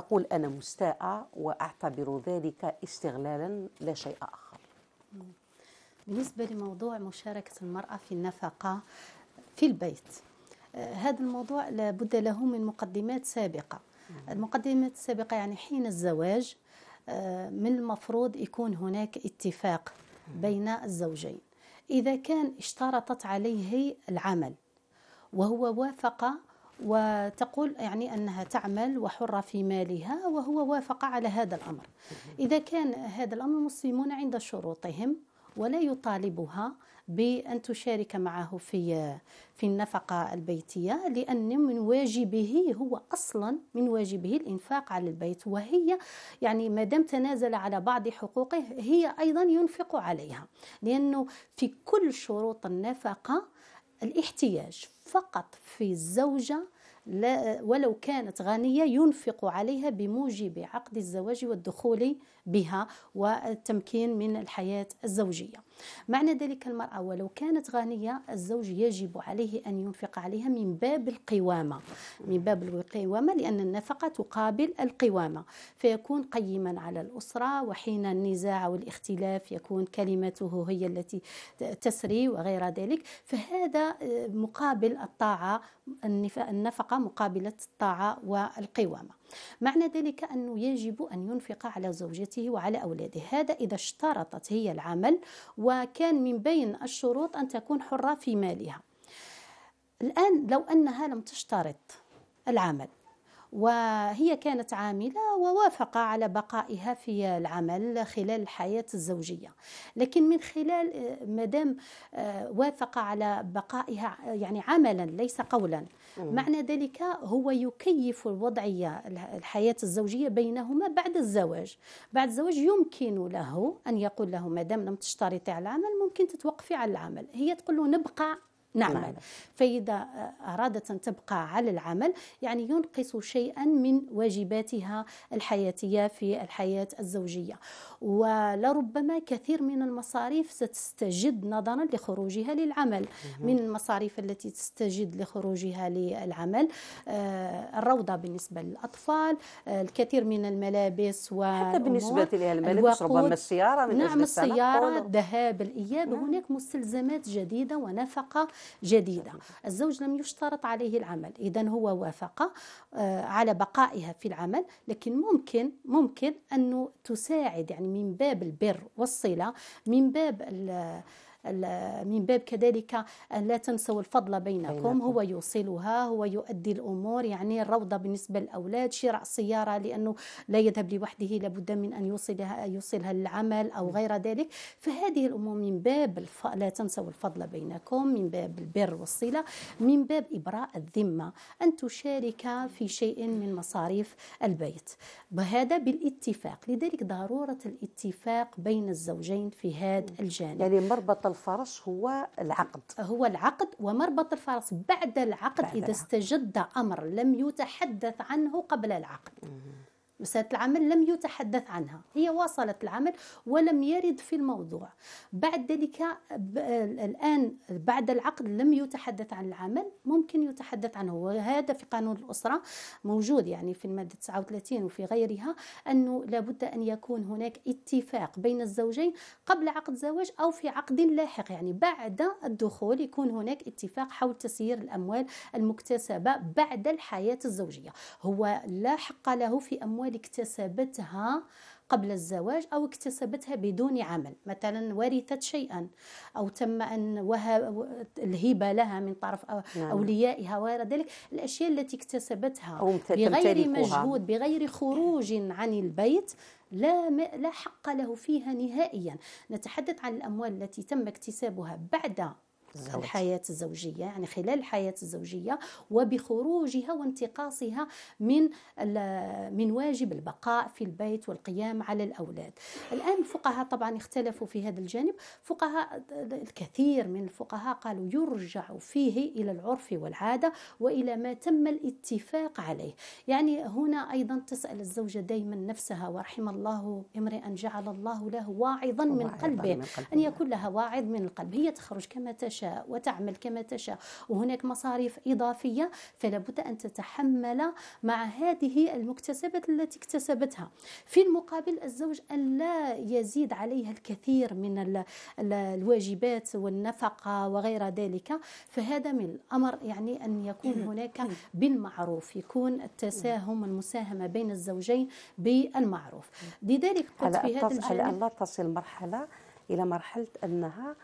تقول أنا مستاءة وأعتبر ذلك استغلالا لا شيء آخر بالنسبة لموضوع مشاركة المرأة في النفقة في البيت آه، هذا الموضوع لابد له من مقدمات سابقة المقدمات السابقة يعني حين الزواج آه، من المفروض يكون هناك اتفاق بين الزوجين إذا كان اشترطت عليه العمل وهو وافق وتقول يعني أنها تعمل وحرة في مالها وهو وافق على هذا الأمر إذا كان هذا الأمر المسلمون عند شروطهم ولا يطالبها بأن تشارك معه في في النفقة البيتية لأن من واجبه هو أصلا من واجبه الإنفاق على البيت وهي يعني ما دام تنازل على بعض حقوقه هي أيضا ينفق عليها لأنه في كل شروط النفقة الاحتياج فقط في الزوجة ولو كانت غنية ينفق عليها بموجب عقد الزواج والدخول بها والتمكين من الحياة الزوجية معنى ذلك المرأة ولو كانت غنية الزوج يجب عليه أن ينفق عليها من باب القوامة من باب القوامة لأن النفقة تقابل القوامة فيكون قيما على الأسرة وحين النزاع والاختلاف يكون كلمته هي التي تسري وغير ذلك فهذا آه، مقابل الطاعة النفقة مقابلة الطاعة والقوامة معنى ذلك أنه يجب أن ينفق على زوجته وعلى أولاده هذا إذا اشترطت هي العمل وكان من بين الشروط أن تكون حرة في مالها الآن لو أنها لم تشترط العمل وهي كانت عاملة ووافق على بقائها في العمل خلال الحياة الزوجية لكن من خلال آه، مدام آه، وافق على بقائها يعني عملا ليس قولا معنى ذلك هو يكيف الوضعية الحياة الزوجية بينهما بعد الزواج بعد الزواج يمكن له أن يقول له مدام لم تشترطي على العمل ممكن تتوقفي على العمل هي تقول له نبقى نعم فإذا آه، أرادت أن تبقى على العمل يعني ينقص شيئا من واجباتها الحياتية في الحياة الزوجية ولربما كثير من المصاريف ستستجد نظرا لخروجها للعمل من المصاريف التي تستجد لخروجها للعمل آه، الروضة بالنسبة للأطفال آه، الكثير من الملابس و حتى بالنسبة لها الملابس ربما السيارة من نعم السيارة الذهاب الإياب نعم. هناك مستلزمات جديدة ونفقة جديدة الزوج لم يشترط عليه العمل إذا هو وافق آه، على بقائها في العمل لكن ممكن ممكن أنه تساعد يعني من باب البر والصلة من باب من باب كذلك لا تنسوا الفضل بينكم, بينكم. هو يوصلها هو يؤدي الأمور يعني الروضة بالنسبة للأولاد شراء سيارة لأنه لا يذهب لوحده لابد من أن يوصلها يوصلها للعمل أو نعم. غير ذلك فهذه الأمور من باب الف... لا تنسوا الفضل بينكم من باب البر والصلة من باب إبراء الذمة أن تشارك في شيء من مصاريف البيت وهذا بالاتفاق لذلك ضرورة الاتفاق بين الزوجين في هذا نعم. الجانب يعني مربط الفرس هو العقد هو العقد ومربط الفرس بعد العقد بعد إذا العقد. استجد أمر لم يتحدث عنه قبل العقد مم. مسألة العمل لم يتحدث عنها هي واصلت العمل ولم يرد في الموضوع بعد ذلك الآن بعد العقد لم يتحدث عن العمل ممكن يتحدث عنه وهذا في قانون الأسرة موجود يعني في المادة 39 وفي غيرها أنه لابد أن يكون هناك اتفاق بين الزوجين قبل عقد زواج أو في عقد لاحق يعني بعد الدخول يكون هناك اتفاق حول تسيير الأموال المكتسبة بعد الحياة الزوجية هو لا حق له في أموال الأموال اكتسبتها قبل الزواج أو اكتسبتها بدون عمل مثلا ورثت شيئا أو تم أن وهب الهبة لها من طرف نعم. أوليائها وغير ذلك الأشياء التي اكتسبتها بغير مجهود بغير خروج عن البيت لا لا حق له فيها نهائيا نتحدث عن الأموال التي تم اكتسابها بعد الزوج. الحياة الزوجية يعني خلال الحياة الزوجية وبخروجها وانتقاصها من من واجب البقاء في البيت والقيام على الأولاد الآن الفقهاء طبعا اختلفوا في هذا الجانب فقهاء الكثير من الفقهاء قالوا يرجع فيه إلى العرف والعادة وإلى ما تم الاتفاق عليه يعني هنا أيضا تسأل الزوجة دائما نفسها ورحم الله امرئا جعل الله له واعظا من قلبه أن يكون لها واعظ من القلب هي تخرج كما تشاء تشاء وتعمل كما تشاء وهناك مصاريف إضافية فلا بد أن تتحمل مع هذه المكتسبات التي اكتسبتها في المقابل الزوج ألا يزيد عليها الكثير من الواجبات والنفقة وغير ذلك فهذا من الأمر يعني أن يكون هناك بالمعروف يكون التساهم والمساهمة بين الزوجين بالمعروف لذلك قلت في هذا الجانب على لا تصل مرحلة إلى مرحلة أنها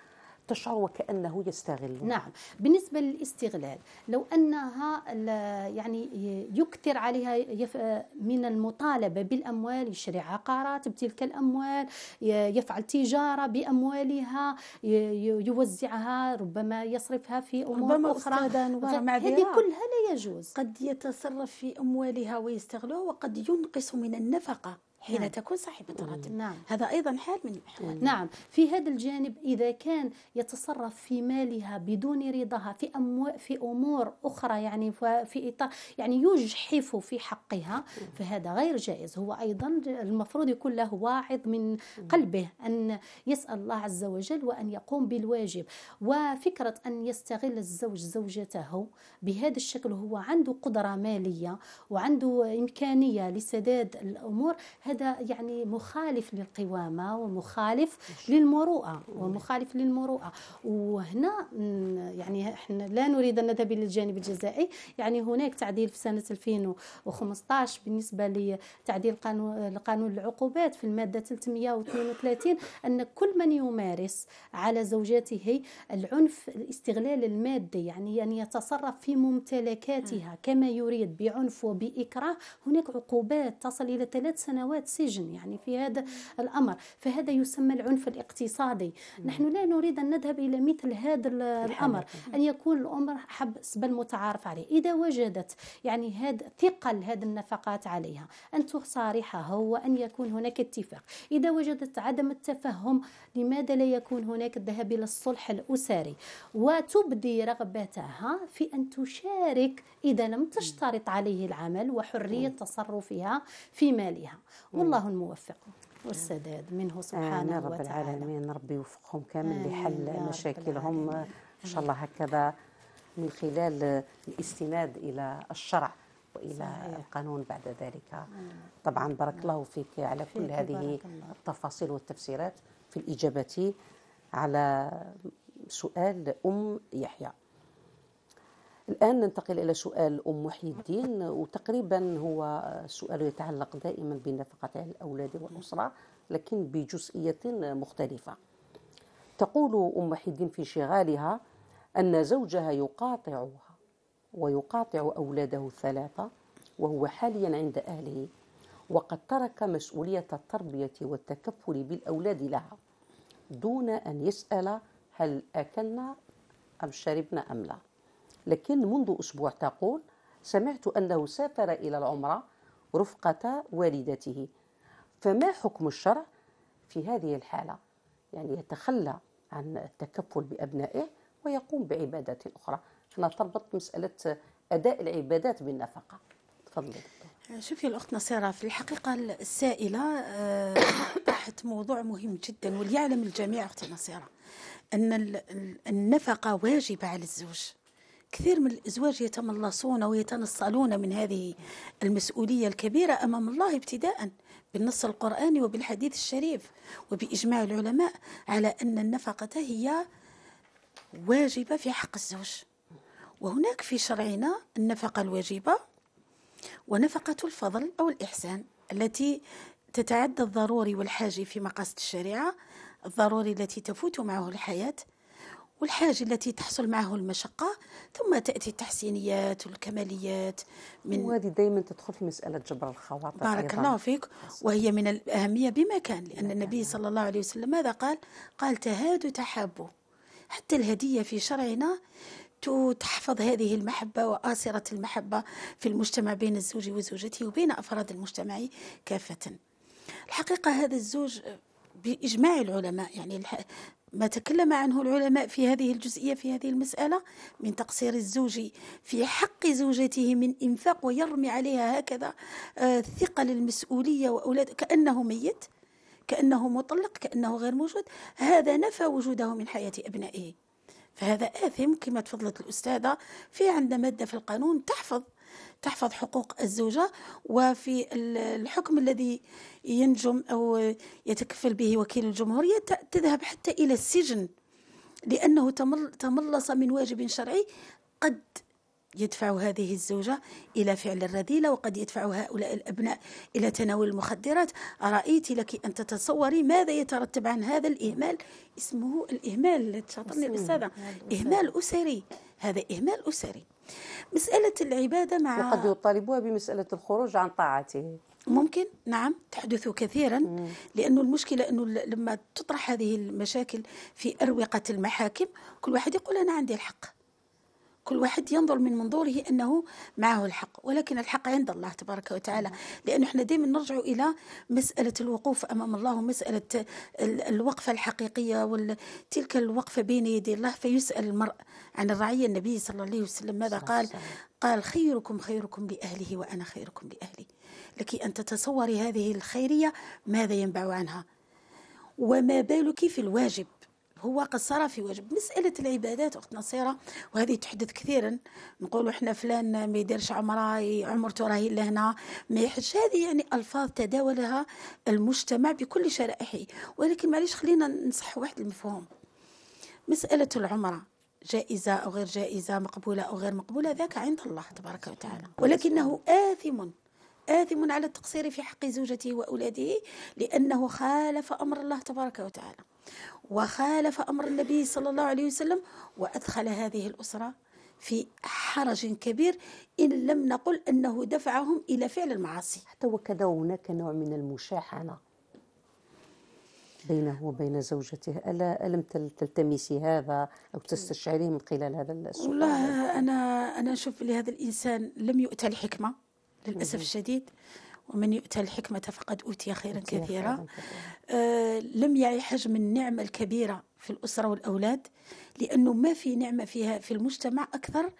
تشعر وكأنه يستغل نعم بالنسبة للاستغلال لو أنها يعني يكثر عليها من المطالبة بالأموال يشري عقارات بتلك الأموال يفعل تجارة بأموالها يوزعها ربما يصرفها في أمور ربما أخرى هذه كلها لا يجوز قد يتصرف في أموالها ويستغلها وقد ينقص من النفقة حين نعم. تكون صاحبة راتب نعم. هذا أيضا حال من الأحوال نعم. نعم في هذا الجانب إذا كان يتصرف في مالها بدون رضاها في أمو... في أمور أخرى يعني في إطار يعني يجحف في حقها فهذا غير جائز هو أيضا المفروض يكون له واعظ من قلبه أن يسأل الله عز وجل وأن يقوم بالواجب وفكرة أن يستغل الزوج زوجته بهذا الشكل هو عنده قدرة مالية وعنده إمكانية لسداد الأمور هذا هذا يعني مخالف للقوامة ومخالف للمروءة ومخالف للمروءة وهنا يعني احنا لا نريد أن نذهب إلى الجانب الجزائي يعني هناك تعديل في سنة 2015 بالنسبة لتعديل قانون العقوبات في المادة 332 أن كل من يمارس على زوجته العنف الاستغلال المادي يعني أن يعني يتصرف في ممتلكاتها كما يريد بعنف وبإكراه هناك عقوبات تصل إلى ثلاث سنوات هذا السجن يعني في هذا الأمر فهذا يسمى العنف الاقتصادي مم. نحن لا نريد أن نذهب إلى مثل هذا الأمر مم. أن يكون الأمر حسب المتعارف عليه إذا وجدت يعني هذا ثقل هذه النفقات عليها أن تصارحها وأن يكون هناك اتفاق إذا وجدت عدم التفهم لماذا لا يكون هناك الذهاب إلى الصلح الأسري وتبدي رغبتها في أن تشارك إذا لم تشترط عليه العمل وحرية تصرفها في مالها والله الموفق والسداد منه سبحانه آه رب وتعالى العالمين ربي يوفقهم كامل لحل مشاكلهم ان شاء الله هكذا من خلال الاستناد الى الشرع والى صحيح. القانون بعد ذلك طبعا بارك الله فيك على فيك كل هذه التفاصيل والتفسيرات في الاجابه على سؤال ام يحيى الآن ننتقل إلى سؤال أم محي الدين وتقريبا هو السؤال يتعلق دائما بنفقة الأولاد والأسرة لكن بجزئية مختلفة تقول أم محي الدين في شغالها أن زوجها يقاطعها ويقاطع أولاده الثلاثة وهو حاليا عند أهله وقد ترك مسؤولية التربية والتكفل بالأولاد لها دون أن يسأل هل أكلنا أم شربنا أم لا لكن منذ أسبوع تقول سمعت أنه سافر إلى العمرة رفقة والدته فما حكم الشرع في هذه الحالة يعني يتخلى عن التكفل بأبنائه ويقوم بعبادات أخرى هنا تربط مسألة أداء العبادات بالنفقة تفضلي شوفي الأخت نصيرة في الحقيقة السائلة آه، طرحت موضوع مهم جدا وليعلم الجميع أختي نصيرة أن النفقة واجبة على الزوج كثير من الأزواج يتملصون ويتنصلون من هذه المسؤولية الكبيرة أمام الله ابتداء بالنص القرآني وبالحديث الشريف وبإجماع العلماء على أن النفقة هي واجبة في حق الزوج وهناك في شرعنا النفقة الواجبة ونفقة الفضل أو الإحسان التي تتعدى الضروري والحاجي في مقاصد الشريعة الضروري التي تفوت معه الحياة والحاجة التي تحصل معه المشقة ثم تأتي التحسينيات والكماليات من وهذه دائما تدخل في مسألة جبر الخواطر بارك أيضاً. الله فيك وهي من الأهمية بما كان لأن النبي صلى الله عليه وسلم ماذا قال قال تهادوا تحابوا حتى الهدية في شرعنا تحفظ هذه المحبة وآسرة المحبة في المجتمع بين الزوج وزوجته وبين أفراد المجتمع كافة الحقيقة هذا الزوج بإجماع العلماء يعني ما تكلم عنه العلماء في هذه الجزئية في هذه المسألة من تقصير الزوج في حق زوجته من إنفاق ويرمي عليها هكذا آه، ثقل المسؤولية وأولاد كأنه ميت كأنه مطلق كأنه غير موجود هذا نفى وجوده من حياة أبنائه فهذا آثم كما تفضلت الأستاذة في عندنا مادة في القانون تحفظ تحفظ حقوق الزوجة وفي الحكم الذي ينجم أو يتكفل به وكيل الجمهورية تذهب حتى إلى السجن لأنه تملص من واجب شرعي قد يدفع هذه الزوجة إلى فعل الرذيلة وقد يدفع هؤلاء الأبناء إلى تناول المخدرات أرأيت لك أن تتصوري ماذا يترتب عن هذا الإهمال اسمه الإهمال شاطرني الأستاذة إهمال أسري هذا إهمال أسري مسألة العبادة مع وقد يطالبوها بمسألة الخروج عن طاعته ممكن نعم تحدث كثيرا لأنه المشكلة أنه لما تطرح هذه المشاكل في أروقة المحاكم كل واحد يقول أنا عندي الحق كل واحد ينظر من منظوره أنه معه الحق ولكن الحق عند الله تبارك وتعالى نعم. لأنه إحنا دائما نرجع إلى مسألة الوقوف أمام الله ومسألة الوقفة الحقيقية وتلك الوقفة بين يدي الله فيسأل المرء عن الرعية النبي صلى الله عليه وسلم ماذا قال قال خيركم خيركم لأهله وأنا خيركم لأهلي لك أن تتصوري هذه الخيرية ماذا ينبع عنها وما بالك في الواجب هو قصر في واجب مسألة العبادات أخت نصيرة وهذه تحدث كثيرا نقولوا إحنا فلان ما يديرش عمره عمرته راهي لهنا ما يحج هذه يعني ألفاظ تداولها المجتمع بكل شرائحه ولكن معليش خلينا نصح واحد المفهوم مسألة العمره جائزة أو غير جائزة مقبولة أو غير مقبولة ذاك عند الله تبارك وتعالى ولكنه آثم آثم على التقصير في حق زوجته وأولاده لأنه خالف أمر الله تبارك وتعالى وخالف أمر النبي صلى الله عليه وسلم وأدخل هذه الأسرة في حرج كبير إن لم نقل أنه دفعهم إلى فعل المعاصي حتى وكذا هناك نوع من المشاحنة بينه وبين زوجته ألا ألم تلتمسي هذا أو تستشعريه من خلال هذا السؤال والله أنا أنا أشوف لهذا الإنسان لم يؤتى الحكمة للأسف الشديد ومن يؤتى الحكمة فقد أوتي خيرا كثيرا آه لم يعي حجم النعمة الكبيرة في الأسرة والأولاد لأنه ما في نعمة فيها في المجتمع أكثر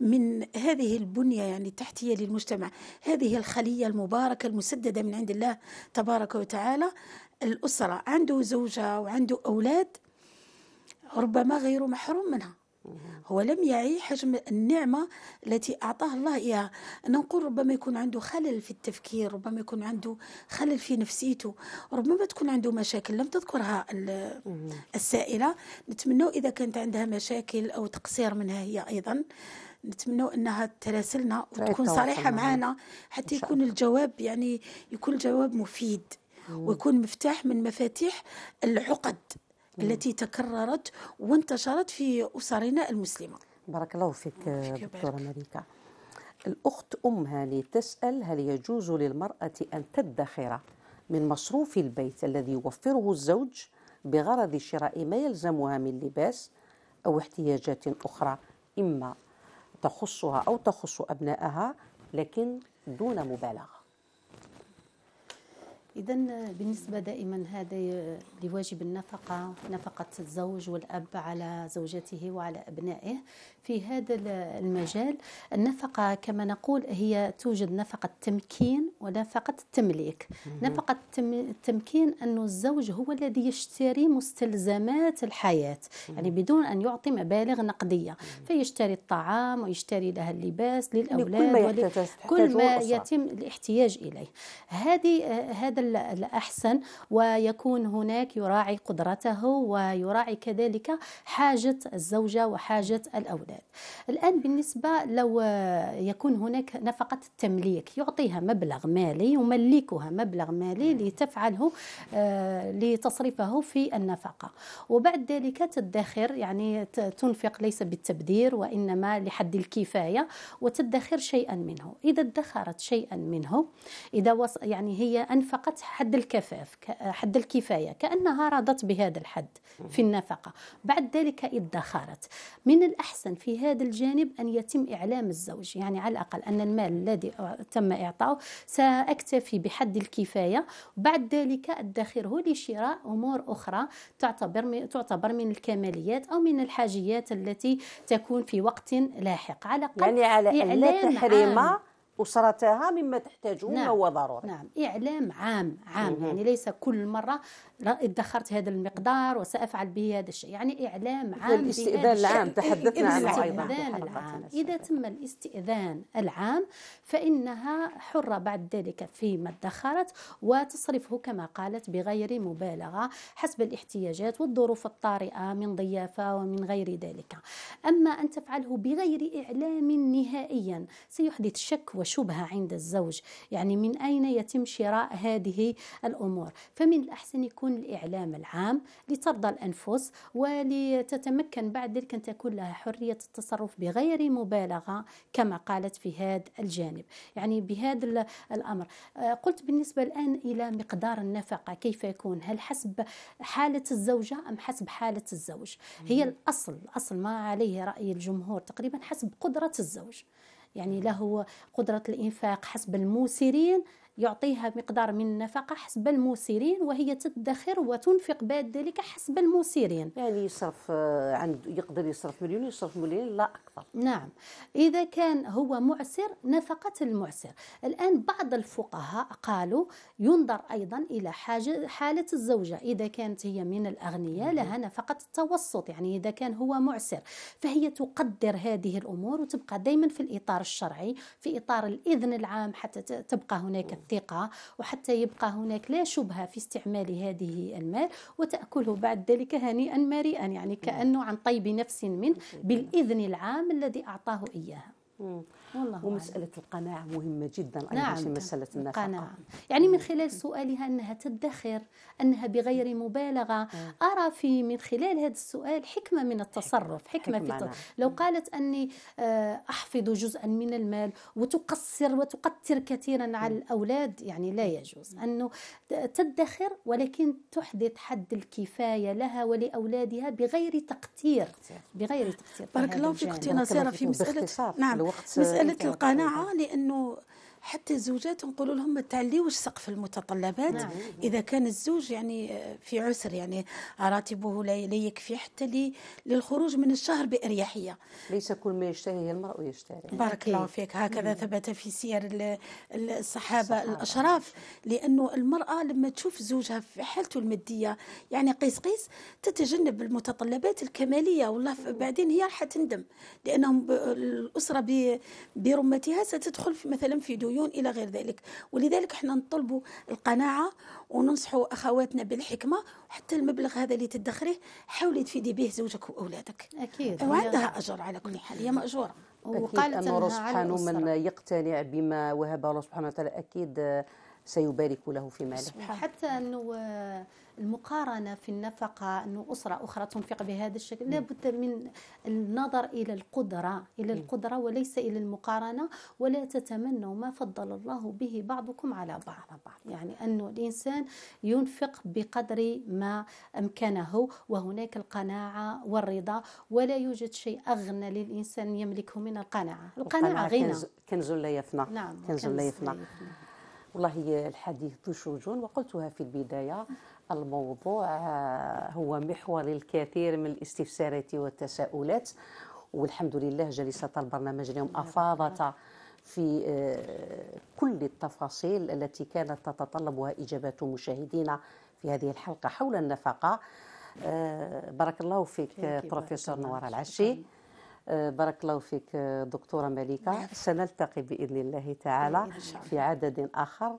من هذه البنية يعني التحتية للمجتمع هذه الخلية المباركة المسددة من عند الله تبارك وتعالى الأسرة عنده زوجة وعنده أولاد ربما غير محروم منها هو لم يعي حجم النعمه التي اعطاه الله اياها انا نقول ربما يكون عنده خلل في التفكير ربما يكون عنده خلل في نفسيته ربما تكون عنده مشاكل لم تذكرها السائله نتمنى اذا كانت عندها مشاكل او تقصير منها هي ايضا نتمنى انها تراسلنا وتكون صريحه معنا حتى يكون الجواب يعني يكون الجواب مفيد ويكون مفتاح من مفاتيح العقد التي تكررت وانتشرت في أسرنا المسلمة بارك الله فيك دكتورة مريكا الأخت أم هاني تسأل هل يجوز للمرأة أن تدخر من مصروف البيت الذي يوفره الزوج بغرض شراء ما يلزمها من لباس أو احتياجات أخرى إما تخصها أو تخص أبنائها لكن دون مبالغة إذا بالنسبة دائما هذا لواجب النفقة نفقة الزوج والأب على زوجته وعلى أبنائه في هذا المجال النفقة كما نقول هي توجد نفقة تمكين ونفقة التمليك نفقة التمكين أن الزوج هو الذي يشتري مستلزمات الحياة يعني بدون أن يعطي مبالغ نقدية فيشتري الطعام ويشتري لها اللباس للأولاد يعني كل ما, كل ما يتم الاحتياج إليه هذه هذا الأحسن ويكون هناك يراعي قدرته ويراعي كذلك حاجة الزوجة وحاجة الأولاد الآن بالنسبة لو يكون هناك نفقة التمليك يعطيها مبلغ مالي يملكها مبلغ مالي نعم. لتفعله آه، لتصرفه في النفقة وبعد ذلك تدخر يعني تنفق ليس بالتبذير وإنما لحد الكفاية وتدخر شيئا منه إذا ادخرت شيئا منه إذا يعني هي أنفقت بلغت حد الكفاف حد الكفاية كأنها رضت بهذا الحد في النفقة بعد ذلك ادخرت من الأحسن في هذا الجانب أن يتم إعلام الزوج يعني على الأقل أن المال الذي تم إعطاؤه سأكتفي بحد الكفاية بعد ذلك أدخره لشراء أمور أخرى تعتبر تعتبر من الكماليات أو من الحاجيات التي تكون في وقت لاحق على الأقل يعني على لا تحريمه أسرتها مما تحتاجون نعم. هو ضروري نعم إعلام عام عام مم. يعني ليس كل مرة ادخرت هذا المقدار وسأفعل به هذا الشيء يعني إعلام عام الاستئذان العام تحدثنا عنه أيضا العام. إذا تم الاستئذان العام فإنها حرة بعد ذلك فيما ادخرت وتصرفه كما قالت بغير مبالغة حسب الاحتياجات والظروف الطارئة من ضيافة ومن غير ذلك أما أن تفعله بغير إعلام نهائيا سيحدث شك وشبهة عند الزوج يعني من أين يتم شراء هذه الأمور فمن الأحسن يكون الإعلام العام لترضى الأنفس ولتتمكن بعد ذلك أن تكون لها حرية التصرف بغير مبالغة كما قالت في هذا الجانب يعني بهذا الأمر آه، قلت بالنسبة الآن إلى مقدار النفقة كيف يكون هل حسب حالة الزوجة أم حسب حالة الزوج هي الأصل أصل ما عليه رأي الجمهور تقريبا حسب قدرة الزوج يعني له قدرة الإنفاق حسب الموسرين يعطيها مقدار من النفقة حسب الموسرين وهي تدخر وتنفق بعد ذلك حسب الموسرين يعني يصرف آه، عند يقدر يصرف مليون يصرف مليون لا أكثر نعم إذا كان هو معسر نفقة المعسر الآن بعض الفقهاء قالوا ينظر أيضا إلى حاجة حالة الزوجة إذا كانت هي من الأغنياء لها نفقة التوسط يعني إذا كان هو معسر فهي تقدر هذه الأمور وتبقى دائما في الإطار الشرعي في إطار الإذن العام حتى تبقى هناك الثقة وحتى يبقى هناك لا شبهة في استعمال هذه المال وتأكله بعد ذلك هنيئا مريئا يعني نعم. كأنه عن طيب نفس منه نعم. بالإذن العام الذي أعطاه إياها والله ومسألة يعني. القناعة مهمة جدا أيضا نعم في مسألة النفقة قناعة. يعني من خلال سؤالها أنها تدخر أنها بغير مبالغة أرى في من خلال هذا السؤال حكمة من التصرف حكمة, حكمة في التصرف. نعم. لو قالت أني آه، أحفظ جزءا من المال وتقصر وتقتر كثيرا على الأولاد يعني لا يجوز أنه تدخر ولكن تحدث حد الكفاية لها ولأولادها بغير تقتير بغير تقتير بارك طيب، الله فيك أختي نصيرة في مسألة نعم الوقت مساله القناعه لانه حتى الزوجات نقول لهم ما تعليوش سقف المتطلبات نعم. اذا كان الزوج يعني آه، في عسر يعني راتبه لا يكفي حتى للخروج من الشهر باريحيه ليس كل ما يشتهيه المرء يشتهي بارك الله فيك هكذا مم. ثبت في سير الصحابه, الصحابة. الاشراف لانه المراه لما تشوف زوجها في حالته الماديه يعني قيس قيس تتجنب المتطلبات الكماليه والله بعدين هي راح تندم لانهم الاسره برمتها ستدخل في مثلا في ديون الديون الى غير ذلك ولذلك احنا نطلبوا القناعه وننصحوا اخواتنا بالحكمه وحتى المبلغ هذا اللي تدخريه حاولي تفيدي به زوجك واولادك اكيد وعندها اجر على كل حال هي ماجوره وقالت أن الله سبحانه من يقتنع بما وهبه الله سبحانه وتعالى اكيد سيبارك له في ماله حتى انه المقارنة في النفقة أن أسرة أخرى تنفق بهذا الشكل لا بد من النظر إلى القدرة إلى القدرة وليس إلى المقارنة ولا تتمنوا ما فضل الله به بعضكم على بعض بعض يعني أن الإنسان ينفق بقدر ما أمكنه وهناك القناعة والرضا ولا يوجد شيء أغنى للإنسان يملكه من القناعة القناعة, القناعة غنى كنز لا يفنى نعم كنز لا يفنى والله الحديث ذو شجون وقلتها في البداية الموضوع هو محور الكثير من الاستفسارات والتساؤلات والحمد لله جلسة البرنامج اليوم أفاضت في آه، كل التفاصيل التي كانت تتطلبها إجابات مشاهدينا في هذه الحلقة حول النفقة آه، بارك الله فيك بروفيسور نوار العشي آه، بارك الله فيك آه، دكتورة مليكة نعم. سنلتقي بإذن الله تعالى في عدد آخر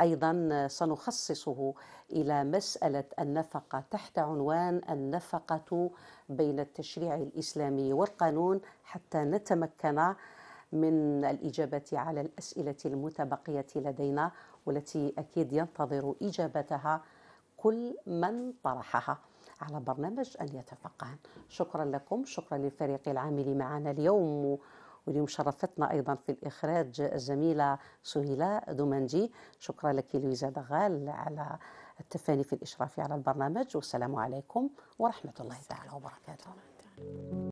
أيضا آه، سنخصصه إلى مسألة النفقة تحت عنوان النفقة بين التشريع الإسلامي والقانون حتى نتمكن من الإجابة على الأسئلة المتبقية لدينا والتي أكيد ينتظر إجابتها كل من طرحها على برنامج أن يتفقهن شكرا لكم شكرا للفريق العامل معنا اليوم واليوم شرفتنا ايضا في الاخراج الزميله سهيله دومنجي شكرا لك لويزا دغال على التفاني في الاشراف على البرنامج والسلام عليكم ورحمه الله تعالى وبركاته